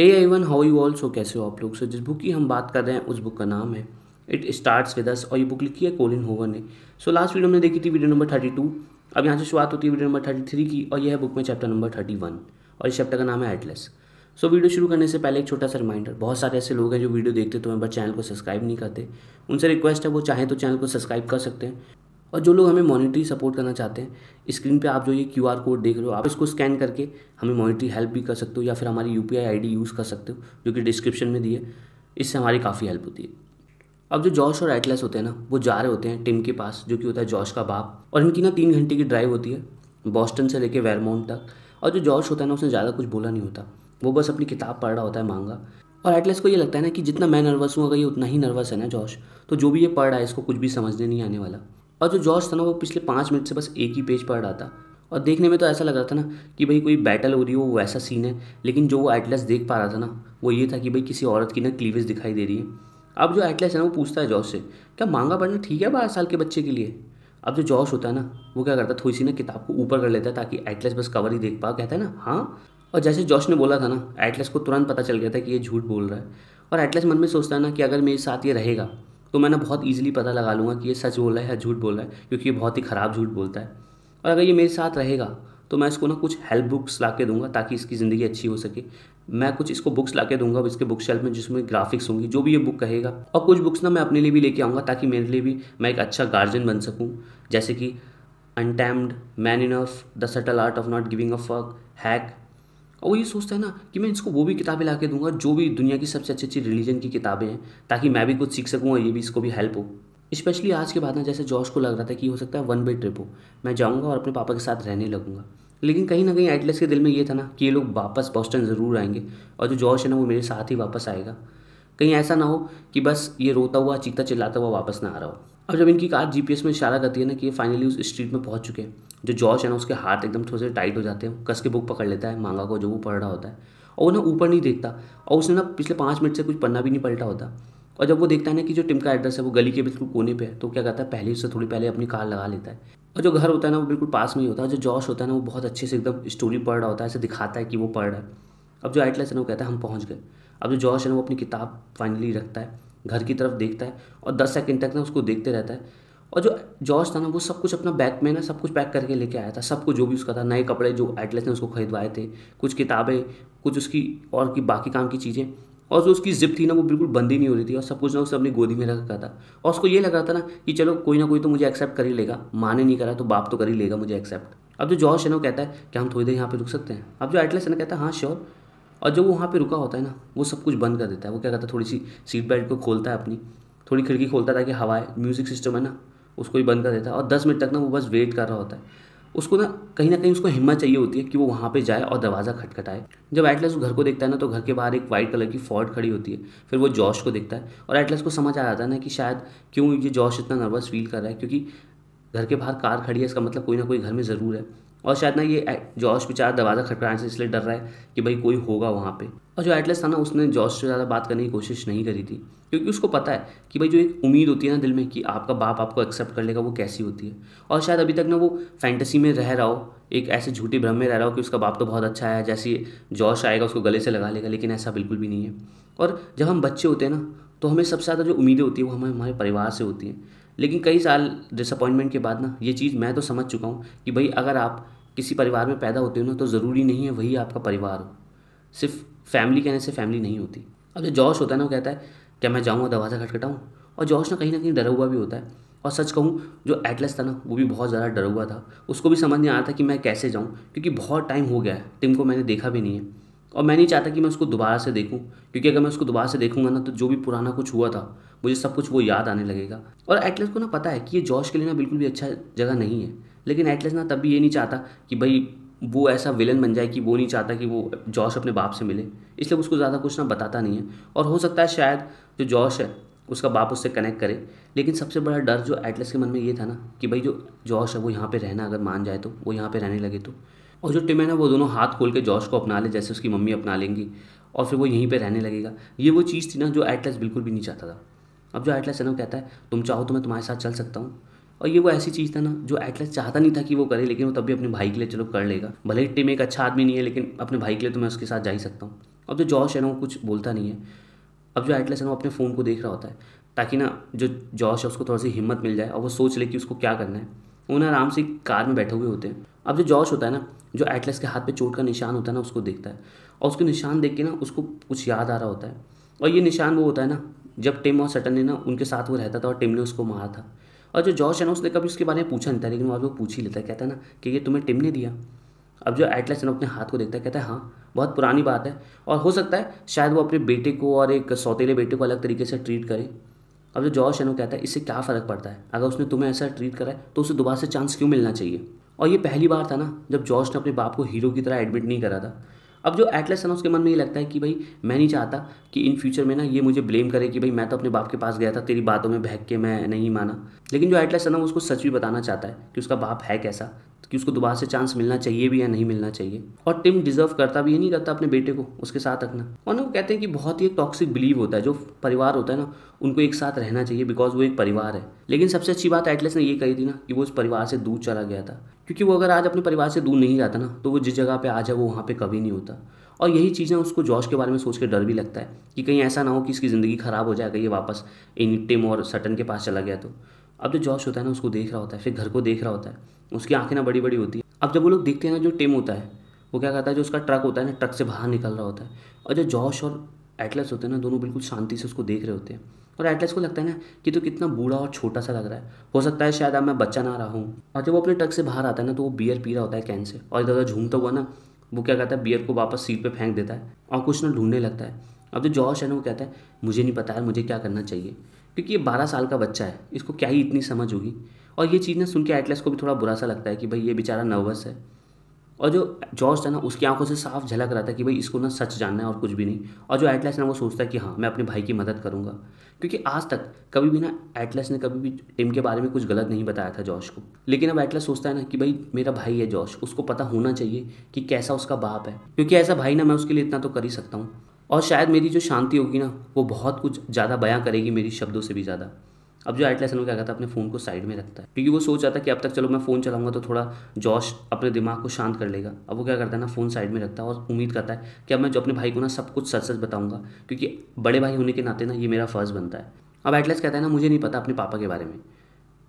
I one how you all so कैसे हो आप लोग सर जिस बुक की हम बात कर रहे हैं उस बुक का नाम है इट स्टार्ट्स विद अस और ये बुक लिखी है कोलिन होवर ने सो लास्ट वीडियो हमने देखी थी वीडियो नंबर थर्टी टू अब यहाँ से शुरुआत होती है वीडियो नंबर थर्टी थ्री की और यह है बुक में चैप्टर नंबर थर्टी वन और इस चैप्टर का नाम है एटलेस सो so, वीडियो शुरू करने से पहले एक छोटा सा रिमाइंडर बहुत सारे ऐसे लोग हैं जो वीडियो देखते तो हैं बट चैनल को सब्सक्राइब नहीं करते उनसे रिक्वेस्ट है वो चाहें तो चैनल को सब्सक्राइब कर सकते हैं और जो लोग हमें मॉनिटरी सपोर्ट करना चाहते हैं स्क्रीन पे आप जो ये क्यू आर कोड देख रहे हो आप इसको स्कैन करके हमें मॉनिटरी हेल्प भी कर सकते हो या फिर हमारी U P I I D use कर सकते हो जो कि डिस्क्रिप्शन में दी है इससे हमारी काफ़ी हेल्प होती है अब जो जॉश और एटलस होते हैं ना वो जा रहे होते हैं टिम के पास जो कि होता है जॉश का बाप और इनकी ना तीन घंटे की ड्राइव होती है बॉस्टन से लेके वेरमोन तक और जो जॉर्ज होता है ना उसने ज़्यादा कुछ बोला नहीं होता वो बस अपनी किताब पढ़ रहा होता है मांगा और एटलेस को ये लगता है ना कि जितना मैं नर्वस हूँ अगर ये उतना ही नर्वस है ना जॉश तो जो भी ये पढ़ रहा है इसको कुछ भी समझने नहीं आने वाला और जो जॉर्ज था ना वो पिछले पाँच मिनट से बस एक ही पेज पढ़ रहा था और देखने में तो ऐसा लग रहा था ना कि भाई कोई बैटल हो रही हो वैसा सीन है लेकिन जो वो एटलस देख पा रहा था ना वो ये था कि भाई किसी औरत की ना क्लीवेज दिखाई दे रही है अब जो एटलस है ना वो पूछता है जॉर्ज से क्या मांगा पढ़ना ठीक है बारह साल के बच्चे के लिए अब जो जॉर्ज होता है ना वो क्या करता है थोड़ी सी ना किताब को ऊपर कर लेता है ताकि एटलस बस कवर ही देख पा कहता है ना हाँ और जैसे जॉश ने बोला था ना एटलस को तुरंत पता चल गया था कि ये झूठ बोल रहा है और एटलस मन में सोचता है ना कि अगर मेरे साथ ये रहेगा तो मैं ना बहुत ईजिली पता लगा लूँगा कि ये सच बोल रहा है या झूठ बोल रहा है क्योंकि ये बहुत ही ख़राब झूठ बोलता है और अगर ये मेरे साथ रहेगा तो मैं इसको ना कुछ हेल्प बुक्स ला के दूंगा ताकि इसकी ज़िंदगी अच्छी हो सके मैं कुछ इसको बुक्स ला के दूंगा इसके बुक शेल्फ में जिसमें ग्राफिक्स होंगी जो भी ये बुक कहेगा और कुछ बुक्स ना मैं अपने लिए भी लेके आऊँगा ताकि मेरे लिए भी मैं एक अच्छा गार्जियन बन सकूँ जैसे कि untamed man enough the subtle art of not giving a fuck hack और वो ये सोचता है ना कि मैं इसको वो भी किताबें ला के दूंगा जो भी दुनिया की सबसे अच्छी अच्छी रिलीजन की किताबें हैं ताकि मैं भी कुछ सीख सकूँ और ये भी इसको भी हेल्प हो स्पेशली आज के बाद ना जैसे जॉर्ज को लग रहा था कि हो सकता है वन वे ट्रिप हो मैं जाऊँगा और अपने पापा के साथ रहने लगूंगा लेकिन कहीं ना कहीं एटलेस के दिल में ये था ना कि ये लोग वापस बॉस्टन ज़रूर आएंगे और जो जॉर्ज है ना वो मेरे साथ ही वापस आएगा कहीं ऐसा ना हो कि बस ये रोता हुआ चीखता चिल्लाता हुआ वापस ना आ रहा हो अब जब इनकी कार जीपीएस में इशारा करती है ना कि ये फाइनली उस स्ट्रीट में पहुंच चुके हैं जो जॉर्ज है ना उसके हाथ एकदम थोड़े से टाइट हो जाते हैं कस के बुक पकड़ लेता है मांगा को जो वो पढ़ रहा होता है और वो ना ऊपर नहीं देखता और उसने ना पिछले पाँच मिनट से कुछ पन्ना भी नहीं पलटा होता और जब वो देखता है ना कि जो टिम का एड्रेस है वो गली के बिल्कुल कोने पे है तो क्या कहता है पहले उससे थोड़ी पहले अपनी कार लगा लेता है और जो घर होता है ना वो बिल्कुल पास में ही होता है जो जॉश होता है ना वो बहुत अच्छे से एकदम स्टोरी पढ़ रहा होता है ऐसे दिखाता है कि वो पढ़ रहा है अब जो एटलेस है ना वो कहता है हम पहुँच गए अब जो जॉश है ना वो अपनी किताब फाइनली रखता है घर की तरफ देखता है और दस सेकेंड तक ना उसको देखते रहता है और जो जॉर्ज था ना वो सब कुछ अपना बैग में ना सब कुछ पैक करके लेके आया था सब कुछ जो भी उसका था नए कपड़े जो एटलेस ने उसको खरीदवाए थे कुछ किताबें कुछ उसकी और की बाकी काम की चीज़ें और जो उसकी जिप थी ना वो बिल्कुल बंद ही नहीं हो रही थी और सब कुछ ना उसे अपनी गोदी में रखा था और उसको ये लग रहा था ना कि चलो कोई ना कोई तो मुझे एक्सेप्ट कर ही लेगा माने नहीं करा तो बाप तो कर ही लेगा मुझे एक्सेप्ट अब जो जॉर्ज है ना वो कहता है कि हम थोड़ी देर यहाँ पर रुक सकते हैं अब जो एटलेस है ना कहता है हाँ श्योर और जब वो वहाँ पर रुका होता है ना वो सब कुछ बंद कर देता है वो क्या करता है थोड़ी सी सीट बेल्ट को खोलता है अपनी थोड़ी खिड़की खोलता है ताकि हवाएं म्यूज़िक सिस्टम है ना उसको भी बंद कर देता है और दस मिनट तक ना वो बस वेट कर रहा होता है उसको ना कहीं ना कहीं उसको हिम्मत चाहिए होती है कि वो वहाँ पे जाए और दरवाज़ा खटखटाए जब एटलस घर को देखता है ना तो घर के बाहर एक वाइट कलर की फॉर्ड खड़ी होती है फिर वो जॉश को देखता है और एटलस को समझ आ जाता है ना कि शायद क्यों ये जॉश इतना नर्वस फील कर रहा है क्योंकि घर के बाहर कार खड़ी है इसका मतलब कोई ना कोई घर में ज़रूर है और शायद ना ये जॉश बेचारा दरवाज़ा खटखटाने से इसलिए डर रहा है कि भाई कोई होगा वहाँ पर और जो एटलेस था ना उसने जॉस से ज़्यादा बात करने की कोशिश नहीं करी थी क्योंकि उसको पता है कि भाई जो एक उम्मीद होती है ना दिल में कि आपका बाप आपको एक्सेप्ट कर लेगा वो कैसी होती है और शायद अभी तक ना वो फैंटेसी में रह रहा हो एक ऐसे झूठी भ्रम में रह रहा हो कि उसका बाप तो बहुत अच्छा है जैसे जॉश आएगा उसको गले से लगा लेगा लेकिन ऐसा बिल्कुल भी नहीं है और जब हम बच्चे होते हैं ना तो हमें सबसे ज़्यादा जो उम्मीदें होती है वो हमें हमारे परिवार से होती हैं लेकिन कई साल डिसअपॉइंटमेंट के बाद ना ये चीज़ मैं तो समझ चुका हूँ कि भाई अगर आप किसी परिवार में पैदा होते हो ना तो ज़रूरी नहीं है वही आपका परिवार हो सिर्फ फैमिली कहने से फैमिली नहीं होती अब जो जॉश होता है ना वो कहता है क्या मैं जाऊँगा दरवाज़ा खटखटाऊँ और जॉश ना कहीं ना कहीं डरा हुआ भी होता है और सच कहूँ जो एटलस था ना वो भी बहुत ज़्यादा डरा हुआ था उसको भी समझ नहीं आता था कि मैं कैसे जाऊँ क्योंकि बहुत टाइम हो गया है टिम को मैंने देखा भी नहीं है और मैं नहीं चाहता कि मैं उसको दोबारा से देखूँ क्योंकि अगर मैं उसको दोबारा से देखूँगा ना तो जो भी पुराना कुछ हुआ था मुझे सब कुछ वो याद आने लगेगा और एटलस को ना पता है कि ये जॉश के लिए ना बिल्कुल भी अच्छा जगह नहीं है लेकिन एटलस ना तब भी ये नहीं चाहता कि भाई वो ऐसा विलन बन जाए कि वो नहीं चाहता कि वो जॉश अपने बाप से मिले इसलिए उसको ज़्यादा कुछ ना बताता नहीं है और हो सकता है शायद जो जॉश है उसका बाप उससे कनेक्ट करे लेकिन सबसे बड़ा डर जो एटलस के मन में ये था ना कि भाई जो जॉश है वो यहाँ पर रहना अगर मान जाए तो वो यहाँ पर रहने लगे तो और जो टिमैन है वो दोनों हाथ खोल के जॉश को अपना ले जैसे उसकी मम्मी अपना लेंगी और फिर वो यहीं पर रहने लगेगा ये वो चीज़ थी ना जो एटलस बिल्कुल भी नहीं चाहता था अब जो एटलस है ना वो कहता है तुम चाहो तो मैं तुम्हारे साथ चल सकता हूँ और ये वो ऐसी चीज़ था ना जो एटलस चाहता नहीं था कि वो करे लेकिन वो तब भी अपने भाई के लिए चलो कर लेगा भले ही टीम एक अच्छा आदमी नहीं है लेकिन अपने भाई के लिए तो मैं उसके साथ जा ही सकता हूँ अब जो जॉश है ना वो कुछ बोलता नहीं है अब जो एटलस है ना वो अपने फ़ोन को देख रहा होता है ताकि ना जो जॉश है उसको थोड़ी सी हिम्मत मिल जाए और वो सोच ले कि उसको क्या करना है उन्हें आराम से कार में बैठे हुए होते हैं अब जो जॉश होता है ना जो एटलस के हाथ पे चोट का निशान होता है ना उसको देखता है और उसके निशान देख के ना उसको कुछ याद आ रहा होता है और ये निशान वो होता है ना जब टिम और सटन ने ना उनके साथ वो रहता था और टिम ने उसको मारा था और जो जॉर्ज एनोस ने कभी उसके बारे में पूछा नहीं था लेकिन वो आप लोग पूछ ही लेता है कहता है ना कि ये तुम्हें टिम ने दिया अब जो एटलस है अपने हाथ को देखता है कहता है हाँ बहुत पुरानी बात है और हो सकता है शायद वो अपने बेटे को और एक सौतेले बेटे को अलग तरीके से ट्रीट करे अब जो जॉर्ज एनो कहता है इससे क्या फ़र्क पड़ता है अगर उसने तुम्हें ऐसा ट्रीट करा है तो उसे दोबारा से चांस क्यों मिलना चाहिए और ये पहली बार था ना जब जॉर्ज ने अपने बाप को हीरो की तरह एडमिट नहीं करा था अब जो एटलेस है ना उसके मन में ये लगता है कि भाई मैं नहीं चाहता कि इन फ्यूचर में ना ये मुझे ब्लेम करे कि भाई मैं तो अपने बाप के पास गया था तेरी बातों में बहक के मैं नहीं माना लेकिन जो एटलेस है ना उसको सच भी बताना चाहता है कि उसका बाप है कैसा कि उसको दोबारा से चांस मिलना चाहिए भी या नहीं मिलना चाहिए और टिम डिजर्व करता भी ये नहीं रहता अपने बेटे को उसके साथ रखना और ना वो कहते हैं कि बहुत ही एक टॉक्सिक बिलीव होता है जो परिवार होता है ना उनको एक साथ रहना चाहिए बिकॉज वो एक परिवार है लेकिन सबसे अच्छी बात एटलेस ने ये कही थी ना कि वो उस परिवार से दूर चला गया था क्योंकि वो अगर आज अपने परिवार से दूर नहीं जाता ना तो वो जिस जगह पर आ जाए वो वहाँ पर कभी नहीं होता और यही चीज़ें उसको जॉश के बारे में सोच के डर भी लगता है कि कहीं ऐसा ना हो कि इसकी ज़िंदगी ख़राब हो जाए कहीं ये वापस इन टिम और सटन के पास चला गया तो अब जो जॉश होता है ना उसको देख रहा होता है फिर घर को देख रहा होता है उसकी आंखें ना बड़ी बड़ी होती है अब जब वो लोग देखते हैं ना जो टिम होता है वो क्या कहता है जो उसका ट्रक होता है ना ट्रक से बाहर निकल रहा होता है और जो जॉश और एटलस होते हैं ना दोनों बिल्कुल शांति से उसको देख रहे होते हैं और एटलस को लगता है ना कि तो कितना बूढ़ा और छोटा सा लग रहा है हो सकता है शायद अब मैं बच्चा ना रहा हूँ और जब वो अपने ट्रक से बाहर आता है ना तो वो बियर पी रहा होता है कैन से और इधर उधर झूमता हुआ ना वो क्या कहता है बियर को वापस सीट पर फेंक देता है और कुछ ना ढूंढने लगता है अब जो जॉश है ना वो कहता है मुझे नहीं पता है मुझे क्या करना चाहिए क्योंकि ये बारह साल का बच्चा है इसको क्या ही इतनी समझ होगी और ये चीज़ ना सुन के एटलेस को भी थोड़ा बुरा सा लगता है कि भाई ये बेचारा नर्वस है और जो जॉर्ज था ना उसकी आंखों से साफ झलक रहा था कि भाई इसको ना सच जानना है और कुछ भी नहीं और जो एटलस ना वो सोचता है कि हाँ मैं अपने भाई की मदद करूँगा क्योंकि आज तक कभी भी ना एटलस ने कभी भी टीम के बारे में कुछ गलत नहीं बताया था जॉर्ज को लेकिन अब एटलस सोचता है ना कि भाई मेरा भाई है जॉर्ज उसको पता होना चाहिए कि कैसा उसका बाप है क्योंकि ऐसा भाई ना मैं उसके लिए इतना तो कर ही सकता हूँ और शायद मेरी जो शांति होगी ना वो बहुत कुछ ज़्यादा बयां करेगी मेरी शब्दों से भी ज़्यादा अब जो एट लेसन में क्या कहता है अपने फ़ोन को साइड में रखता है क्योंकि वो सोच जाता है कि अब तक चलो मैं फ़ोन चलाऊंगा तो थोड़ा जोश अपने दिमाग को शांत कर लेगा अब वो क्या करता है ना फ़ोन साइड में रखता है और उम्मीद करता है कि अब मैं जो अपने भाई को ना सब कुछ सच सच बताऊंगा क्योंकि बड़े भाई होने के नाते ना ये मेरा फ़र्ज़ बनता है अब एटलेस कहता है ना मुझे नहीं पता अपने पापा के बारे में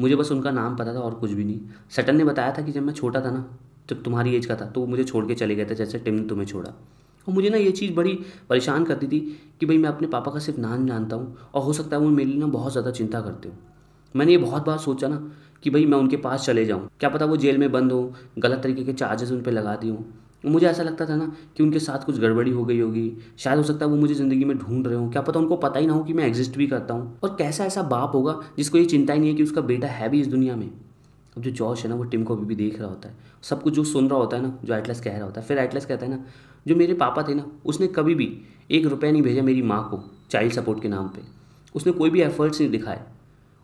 मुझे बस उनका नाम पता था और कुछ भी नहीं सटन ने बताया था कि जब मैं छोटा था ना जब तुम्हारी एज का था तो वो मुझे छोड़ के चले गए थे जैसे टिम ने तुम्हें छोड़ा और मुझे ना ये चीज़ बड़ी परेशान करती थी कि भाई मैं अपने पापा का सिर्फ नाम जानता हूँ और हो सकता है वो मेरे लिए ना बहुत ज़्यादा चिंता करते हो मैंने ये बहुत बार सोचा ना कि भाई मैं उनके पास चले जाऊँ क्या पता वो जेल में बंद हो गलत तरीके के चार्जेस उन पर लगा दी हूँ मुझे ऐसा लगता था ना कि उनके साथ कुछ गड़बड़ी हो गई होगी शायद हो सकता है वो मुझे ज़िंदगी में ढूंढ रहे हों क्या पता उनको पता ही ना हो कि मैं एग्जिस्ट भी करता हूँ और कैसा ऐसा बाप होगा जिसको ये चिंता ही नहीं है कि उसका बेटा है भी इस दुनिया में अब जो जॉश है ना वो टिम को अभी भी देख रहा होता है सब कुछ जो सुन रहा होता है ना जो एटलस कह रहा होता है फिर एटलस कहता है ना जो मेरे पापा थे ना उसने कभी भी एक रुपया नहीं भेजा मेरी माँ को चाइल्ड सपोर्ट के नाम पर उसने कोई भी एफर्ट्स नहीं दिखाए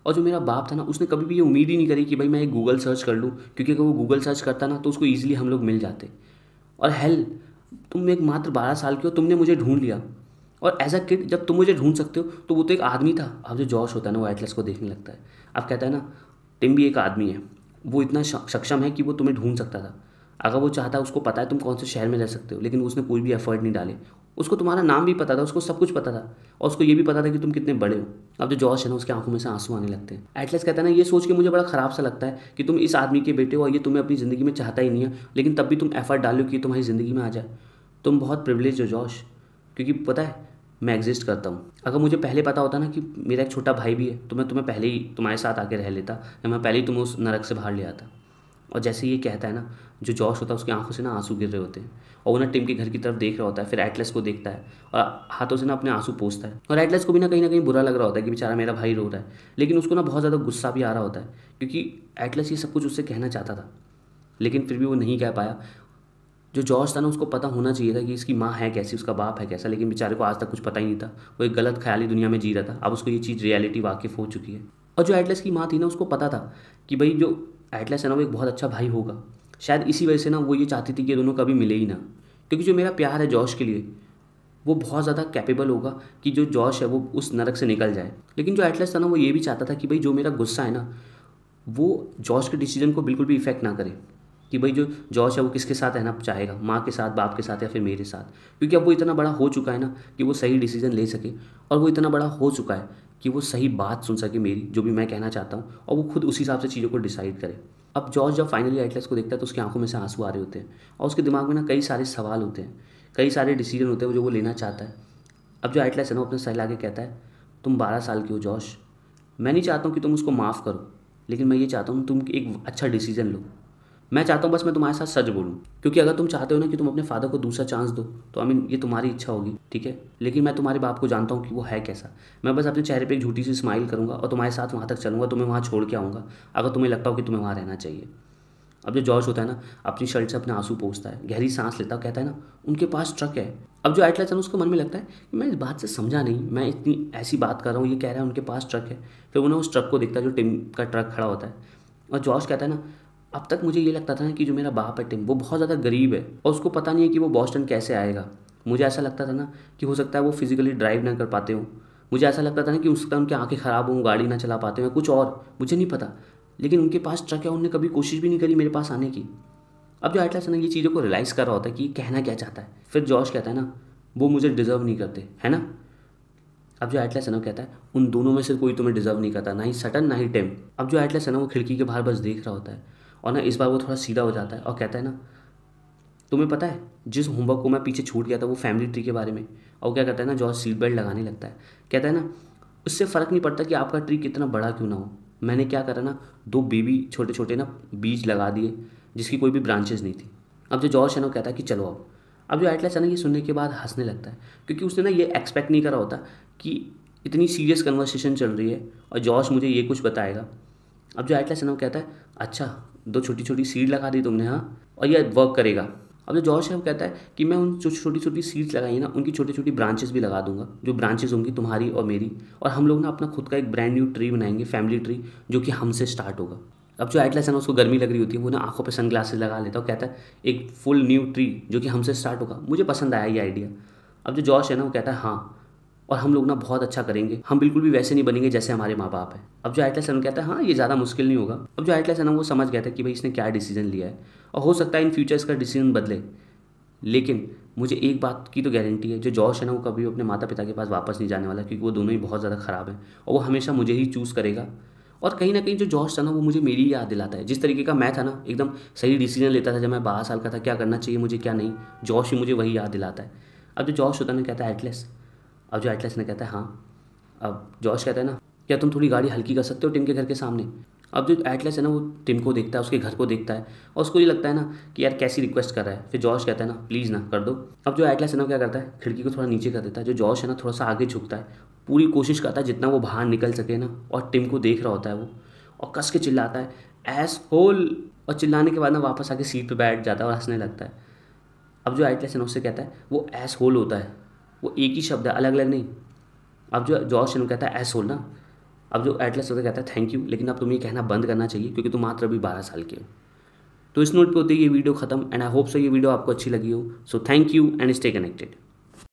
और जो मेरा बाप था ना उसने कभी भी ये उम्मीद ही नहीं करी कि भाई मैं एक गूगल सर्च कर लूँ क्योंकि अगर वो गूगल सर्च करता ना तो उसको ईजिली हम लोग मिल जाते और हेल तुम एक मात्र बारह साल के हो तुमने मुझे ढूंढ लिया और एज अ किड जब तुम मुझे ढूंढ सकते हो तो वो तो एक आदमी था अब जो जॉश होता है ना वो एटलस को देखने लगता है अब कहता है ना टिम भी एक आदमी है वो इतना सक्षम है कि वो तुम्हें ढूंढ सकता था अगर वो चाहता है उसको पता है तुम कौन से शहर में रह सकते हो लेकिन उसने कोई भी एफर्ट नहीं डाले उसको तुम्हारा नाम भी पता था उसको सब कुछ पता था और उसको ये भी पता था कि तुम कितने बड़े हो अब जो जॉश है ना उसकी आंखों में से आंसू आने लगते हैं एटलेस कहता है ना ये सोच के मुझे बड़ा खराब सा लगता है कि तुम इस आदमी के बेटे हो और ये तुम्हें अपनी ज़िंदगी में चाहता ही नहीं है लेकिन तब भी तुम एफर्ट डालो कि तुम्हारी ज़िंदगी में आ जाए तुम बहुत प्रिवलेज हो जॉश क्योंकि पता है मैं एग्जिस्ट करता हूँ अगर मुझे पहले पता होता ना कि मेरा एक छोटा भाई भी है तो मैं तुम्हें पहले ही तुम्हारे साथ आके रह लेता या मैं पहले ही तुम्हें उस नरक से बाहर ले आता और जैसे ये कहता है ना जो जॉश होता है उसकी आंखों से ना आंसू गिर रहे होते हैं और वो ना टिम के घर की तरफ देख रहा होता है फिर एटलेस को देखता है और हाथों से ना अपने आंसू पोसता है और एटलेस को भी ना कहीं ना कहीं बुरा लग रहा होता है कि बेचारा मेरा भाई रो रहा है लेकिन उसको ना बहुत ज़्यादा गुस्सा भी आ रहा होता है क्योंकि एटलेस ये सब कुछ उससे कहना चाहता था लेकिन फिर भी वो नहीं कह पाया जो जॉर्ज था ना उसको पता होना चाहिए था कि इसकी माँ है कैसी उसका बाप है कैसा लेकिन बेचारे को आज तक कुछ पता ही नहीं था वो एक गलत ख्याली दुनिया में जी रहा था अब उसको ये चीज़ रियलिटी वाकिफ हो चुकी है और जो एटलेस की माँ थी ना उसको पता था कि भाई जो एटलेस है ना वो एक बहुत अच्छा भाई होगा शायद इसी वजह से ना वो ये चाहती थी कि ये दोनों कभी मिले ही ना क्योंकि जो मेरा प्यार है जॉश के लिए वो बहुत ज़्यादा कैपेबल होगा कि जो जॉश है वो उस नरक से निकल जाए लेकिन जो एटलस था ना वो ये भी चाहता था कि भाई जो मेरा गुस्सा है ना वो जॉश के डिसीजन को बिल्कुल भी इफेक्ट ना करे कि भाई जो जॉर्ज है वो किसके साथ रहना चाहेगा माँ के साथ बाप के साथ या फिर मेरे साथ क्योंकि अब वो इतना बड़ा हो चुका है ना कि वो सही डिसीजन ले सके और वो इतना बड़ा हो चुका है कि वो सही बात सुन सके मेरी जो भी मैं कहना चाहता हूँ और वो खुद उसी हिसाब से चीज़ों को डिसाइड करे अब जॉर्ज जब फाइनली एटलस को देखता है तो उसकी आंखों में से आंसू आ रहे होते हैं और उसके दिमाग में ना कई सारे सवाल होते हैं कई सारे डिसीजन होते हैं जो वो लेना चाहता है अब जो एटलस है ना अपने सहला के कहता है तुम बारह साल के हो जॉर्ज मैं नहीं चाहता हूँ कि तुम उसको माफ़ करो लेकिन मैं ये चाहता हूँ तुम एक अच्छा डिसीजन लो मैं चाहता हूँ बस मैं तुम्हारे साथ सच बोलूँ क्योंकि अगर तुम चाहते हो ना कि तुम अपने फादर को दूसरा चांस दो तो आई मीन ये तुम्हारी इच्छा होगी ठीक है लेकिन मैं तुम्हारे बाप को जानता हूँ कि वो है कैसा मैं बस अपने चेहरे पर एक झूठी सी स्माइल करूँगा और तुम्हारे साथ वहाँ तक चलूँगा तुम्हें वहाँ छोड़ के आऊँगा अगर तुम्हें लगता हो कि तुम्हें वहाँ रहना चाहिए अब जो जॉर्ज होता है ना अपनी शर्ट से अपने आंसू पोसता है गहरी सांस लेता है कहता है ना उनके पास ट्रक है अब जो एटलस है उसको मन में लगता है कि मैं इस बात से समझा नहीं मैं इतनी ऐसी बात कर रहा हूँ ये कह रहा है उनके पास ट्रक है फिर उन्हें उस ट्रक को देखता है जो टिम का ट्रक खड़ा होता है और जॉर्ज कहता है ना अब तक मुझे ये लगता था कि जो मेरा बाप है टिम वो बहुत ज़्यादा गरीब है और उसको पता नहीं है कि वो बॉस्टन कैसे आएगा मुझे ऐसा लगता था ना कि हो सकता है वो फिज़िकली ड्राइव ना कर पाते हो मुझे ऐसा लगता था ना कि उसका उनकी आंखें ख़राब हों गाड़ी ना चला पाते हो कुछ और मुझे नहीं पता लेकिन उनके पास ट्रक है उनने कभी कोशिश भी नहीं करी मेरे पास आने की अब जो आइटला है ये चीज़ों को रियलाइज़ कर रहा होता है कि कहना क्या चाहता है फिर जॉर्ज कहता है ना वो मुझे डिज़र्व नहीं करते है ना अब जो आइटला है कहता है उन दोनों में से कोई तुम्हें डिज़र्व नहीं करता ना ही सटन ना ही टेम अब जो एटलास है वो खिड़की के बाहर बस देख रहा होता है और ना इस बार वो थोड़ा सीधा हो जाता है और कहता है ना तुम्हें पता है जिस होमवर्क को मैं पीछे छूट गया था वो फैमिली ट्री के बारे में और क्या कहता है ना जॉर्ज सीट बेल्ट लगाने लगता है कहता है ना उससे फ़र्क नहीं पड़ता कि आपका ट्री कितना बड़ा क्यों ना हो मैंने क्या करा ना दो बेबी छोटे छोटे ना बीज लगा दिए जिसकी कोई भी ब्रांचेज नहीं थी अब जो जॉर्ज है ना कहता है कि चलो अब अब जो एटलास है ना ये सुनने के बाद हंसने लगता है क्योंकि उसने ना ये एक्सपेक्ट नहीं करा होता कि इतनी सीरियस कन्वर्सेशन चल रही है और जॉर्ज मुझे ये कुछ बताएगा अब जो एटलास है ना कहता है अच्छा दो छोटी छोटी सीड लगा दी तुमने हाँ और यह वर्क करेगा अब जो जॉर्ज है वो कहता है कि मैं उन छोटी छोटी सीड्स लगाई ना उनकी छोटी छोटी ब्रांचेस भी लगा दूंगा जो ब्रांचेस होंगी तुम्हारी और मेरी और हम लोग ना अपना खुद का एक ब्रांड न्यू ट्री बनाएंगे फैमिली ट्री जो कि हमसे स्टार्ट होगा अब जो एटलेस है ना उसको गर्मी लग रही होती है वो ना आंखों पर सन ग्लासेस लगा लेता और कहता है एक फुल न्यू ट्री जो कि हमसे स्टार्ट होगा मुझे पसंद आया ये आइडिया अब जो जॉश है ना वो कहता है हाँ और हम लोग ना बहुत अच्छा करेंगे हम बिल्कुल भी वैसे नहीं बनेंगे जैसे हमारे माँ बाप है अब जो एटलेस सनम कहता है हाँ ये ज़्यादा मुश्किल नहीं होगा अब जो एटलेस सनम वो समझ गया था कि भाई इसने क्या डिसीजन लिया है और हो सकता है इन फ्यूचर इसका डिसीजन बदले लेकिन मुझे एक बात की तो गारंटी है जो जॉश है ना वो कभी अपने माता पिता के पास वापस नहीं जाने वाला क्योंकि वो दोनों ही बहुत ज़्यादा ख़राब है और वो हमेशा मुझे ही चूज़ करेगा और कहीं ना कहीं जो जॉश था ना वो मुझे मेरी याद दिलाता है जिस तरीके का मैं था ना एकदम सही डिसीजन लेता था जब मैं बारह साल का था क्या करना चाहिए मुझे क्या नहीं जॉश ही मुझे वही याद दिलाता है अब जो जॉश होता ना कहता है एटलेस अब जो एटलस ने कहता है हाँ अब जॉर्ज कहता है ना क्या तुम थोड़ी गाड़ी हल्की कर सकते हो टिम के घर के सामने अब जो एटलस है ना वो टिम को देखता है उसके घर को देखता है और उसको ये लगता है ना कि यार कैसी रिक्वेस्ट कर रहा है फिर जॉर्ज कहता है ना प्लीज़ ना कर दो अब जो एटलस है ना क्या करता है खिड़की को थोड़ा नीचे कर देता है जो जॉर्ज है ना थोड़ा सा आगे झुकता है पूरी कोशिश करता है जितना वो बाहर निकल सके ना और टिम को देख रहा होता है वो और कस के चिल्लाता है एस होल और चिल्लाने के बाद ना वापस आके सीट पर बैठ जाता है और हंसने लगता है अब जो एटलस है ना उससे कहता है वो एस होल होता है वो एक ही शब्द है अलग अलग नहीं अब जो जॉर्ज शन कहता है एसोल ना अब जो एटलस होता कहता है थैंक यू लेकिन अब तुम्हें कहना बंद करना चाहिए क्योंकि तुम मात्र अभी बारह साल के हो तो इस नोट पे होती है ये वीडियो खत्म एंड आई होप सो ये वीडियो आपको अच्छी लगी हो so thank you and stay connected